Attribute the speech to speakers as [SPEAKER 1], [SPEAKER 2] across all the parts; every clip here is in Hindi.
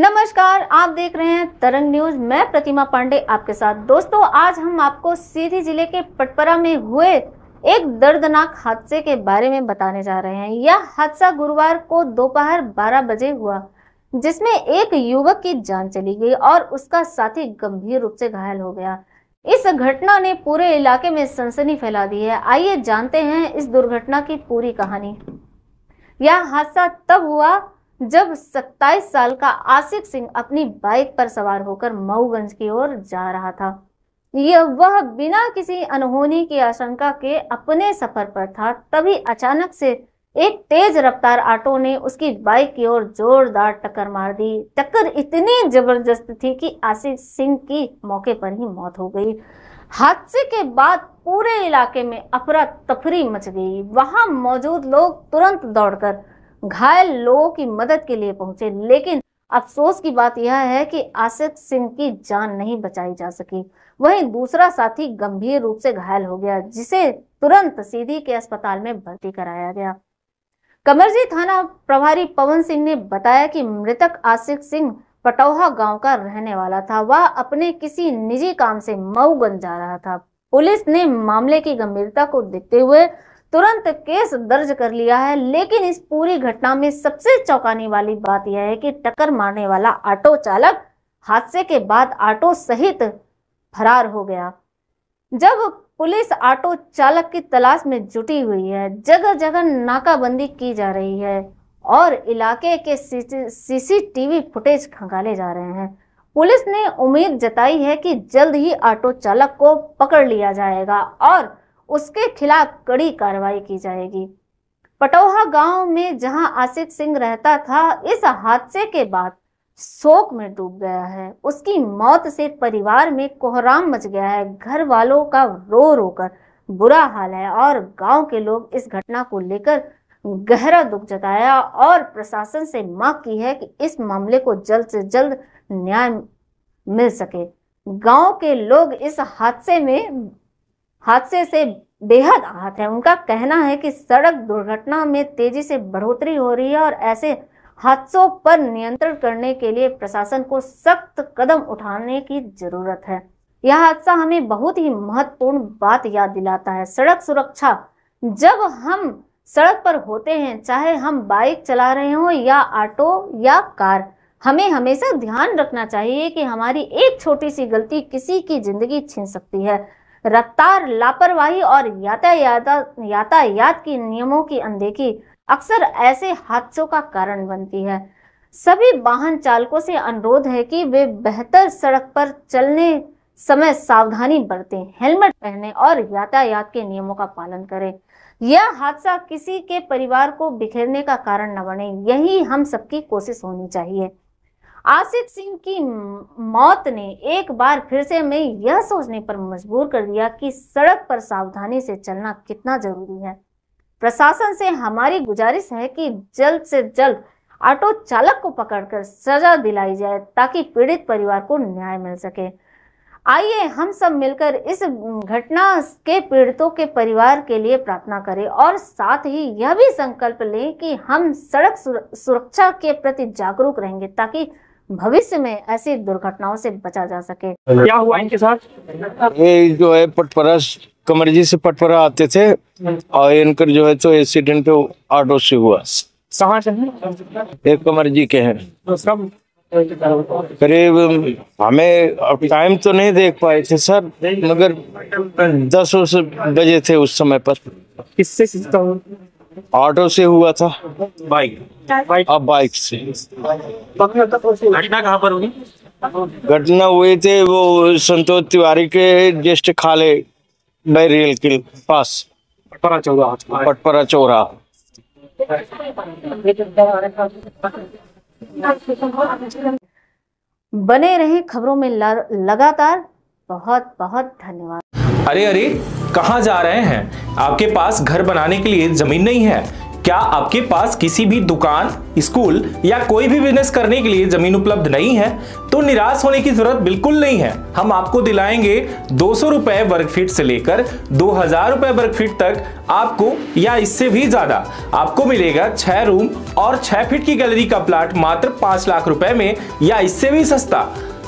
[SPEAKER 1] नमस्कार आप देख रहे हैं तरंग न्यूज मैं प्रतिमा पांडे आपके साथ दोस्तों आज हम आपको सीधी जिले के पटपरा में हुए एक दर्दनाक हादसे के बारे में बताने जा रहे हैं यह हादसा गुरुवार को दोपहर 12 बजे हुआ जिसमें एक युवक की जान चली गई और उसका साथी गंभीर रूप से घायल हो गया इस घटना ने पूरे इलाके में सनसनी फैला दी है आइए जानते हैं इस दुर्घटना की पूरी कहानी यह हादसा तब हुआ जब 27 साल का आसिक सिंह अपनी बाइक पर सवार होकर मऊगंज की ओर जा रहा था यह वह बिना किसी अनहोनी की आशंका के अपने सफर पर था तभी अचानक से एक तेज रफ्तार ऑटो ने उसकी बाइक की ओर जोरदार टक्कर मार दी टक्कर इतनी जबरदस्त थी कि आसिफ सिंह की मौके पर ही मौत हो गई हादसे के बाद पूरे इलाके में अफरा तफरी मच गई वहां मौजूद लोग तुरंत दौड़कर घायल लोगों की मदद के लिए पहुंचे लेकिन अफसोस की बात यह है कि आसिफ सिंह की जान नहीं बचाई जा सकी वहीं दूसरा साथी गंभीर रूप से घायल हो गया जिसे तुरंत सीधी के अस्पताल में भर्ती कराया गया कमरजी थाना प्रभारी पवन सिंह ने बताया कि मृतक आसिफ सिंह पटौहा गांव का रहने वाला था वह अपने किसी निजी काम से मऊगंज जा रहा था पुलिस ने मामले की गंभीरता को देखते हुए तुरंत केस दर्ज कर लिया है लेकिन इस पूरी घटना में सबसे चौंकाने वाली बात यह है कि टक्कर मारने वाला ऑटो चालक हादसे के बाद ऑटो सहित फरार हो गया जब पुलिस ऑटो चालक की तलाश में जुटी हुई है जगह जगह नाकाबंदी की जा रही है और इलाके के सीसीटीवी फुटेज खंगाले जा रहे हैं पुलिस ने उम्मीद जताई है कि जल्द ही ऑटो चालक को पकड़ लिया जाएगा और उसके खिलाफ कड़ी कार्रवाई की जाएगी पटोहा गांव में जहां आसिफ सिंह रहता था इस हादसे के बाद शोक में डूब गया है उसकी मौत से परिवार में कोहराम मच गया है घर वालों का रो रो कर बुरा हाल है और गांव के लोग इस घटना को लेकर गहरा दुख जताया और प्रशासन से मांग की है कि इस मामले को जल्द से जल्द न्याय मिल सके गांव के लोग इस हादसे में हादसे से बेहद आहत है उनका कहना है कि सड़क दुर्घटना में तेजी से बढ़ोतरी हो रही है और ऐसे हादसों पर नियंत्रण करने के लिए प्रशासन को सख्त कदम उठाने की जरूरत है यह हादसा हमें बहुत ही महत्वपूर्ण बात याद दिलाता है सड़क सुरक्षा जब हम सड़क पर होते हैं चाहे हम बाइक चला रहे हों या ऑटो या कार हमें हमेशा ध्यान रखना चाहिए कि हमारी एक छोटी सी गलती किसी की जिंदगी छीन सकती है रफ्तार लापरवाही और यातायात यातायात के नियमों की अनदेखी अक्सर ऐसे हादसों का कारण बनती है सभी वाहन चालकों से अनुरोध है कि वे बेहतर सड़क पर चलने समय सावधानी बरतें हेलमेट पहने और यातायात के नियमों का पालन करें यह हादसा किसी के परिवार को बिखेरने का कारण न बने यही हम सबकी कोशिश होनी चाहिए आसिफ सिंह की मौत ने एक बार फिर से मैं यह सोचने पर मजबूर कर दिया कि सड़क पर सावधानी से चलना कितना जरूरी है प्रशासन से हमारी गुजारिश है कि जल्द से जल्द ऑटो चालक को पकड़कर सजा दिलाई जाए ताकि पीड़ित परिवार को न्याय मिल सके आइए हम सब मिलकर इस घटना के पीड़ितों के परिवार के लिए प्रार्थना करें और साथ ही यह भी संकल्प लें कि हम सड़क सुरक्षा के प्रति जागरूक रहेंगे ताकि भविष्य में ऐसी दुर्घटनाओं से बचा जा सके क्या हुआ इनके साथ
[SPEAKER 2] ये जो है कमर जी से पटपरा आते थे और इनका जो है तो एक्सीडेंट ऑटो से हुआ कहाँ से कमर जी के हैं करीब हमें टाइम तो नहीं देख पाए थे सर मगर दस बजे थे उस समय पर किससे ऑटो से हुआ था बाइक अब बाइक से घटना कहाँ पर हुई घटना हुए थे वो संतोष तिवारी के जेस्ट खाले रेल के पास पटपरा चौरा पटपरा चौरा
[SPEAKER 1] बने रहे खबरों में लगातार बहुत बहुत धन्यवाद
[SPEAKER 3] अरे अरे कहाँ जा रहे हैं आपके पास घर बनाने के लिए जमीन नहीं है क्या आपके पास किसी भी दुकान स्कूल या कोई भी बिजनेस करने के लिए जमीन उपलब्ध नहीं है तो निराश होने की जरूरत बिल्कुल नहीं है हम आपको दिलाएंगे दो सौ रुपए वर्ग फीट से लेकर दो हजार रुपए वर्ग फीट तक आपको या इससे भी ज्यादा आपको मिलेगा छह रूम और छह फीट की गैलरी का प्लाट मात्र पांच लाख रुपए में या इससे भी सस्ता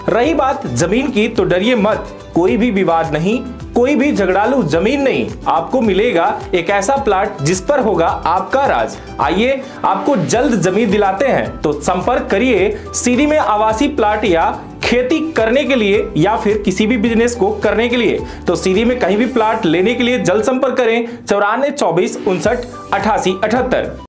[SPEAKER 3] रही बात जमीन की तो डरिए मत कोई भी विवाद नहीं कोई भी झगड़ालू जमीन नहीं आपको मिलेगा एक ऐसा प्लाट जिस पर होगा आपका राज आइए आपको जल्द जमीन दिलाते हैं तो संपर्क करिए सीधी में आवासीय प्लाट या खेती करने के लिए या फिर किसी भी बिजनेस को करने के लिए तो सीधी में कहीं भी प्लाट लेने के लिए जल्द संपर्क करें चौरानवे चौबीस उनसठ अठासी अठहत्तर